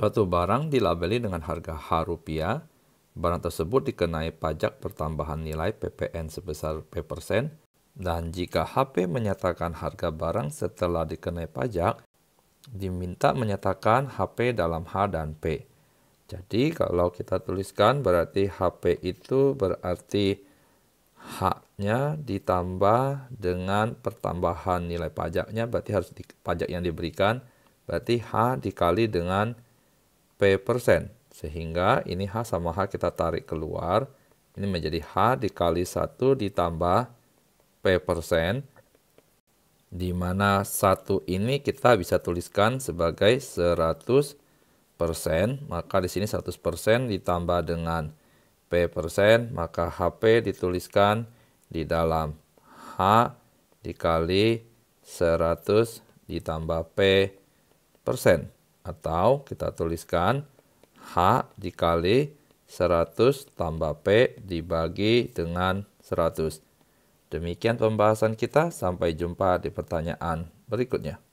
Suatu barang dilabeli dengan harga H rupiah, barang tersebut dikenai pajak pertambahan nilai PPN sebesar P% persen. dan jika HP menyatakan harga barang setelah dikenai pajak, diminta menyatakan HP dalam H dan P. Jadi kalau kita tuliskan berarti HP itu berarti haknya ditambah dengan pertambahan nilai pajaknya berarti harus di, pajak yang diberikan berarti H dikali dengan P persen. Sehingga ini H sama H kita tarik keluar. Ini menjadi H dikali 1 ditambah P persen. Di mana 1 ini kita bisa tuliskan sebagai 100 persen. Maka di sini 100 persen ditambah dengan P persen. Maka HP dituliskan di dalam H dikali 100 ditambah P persen atau kita tuliskan H dikali 100 tambah P dibagi dengan 100. Demikian pembahasan kita, sampai jumpa di pertanyaan berikutnya.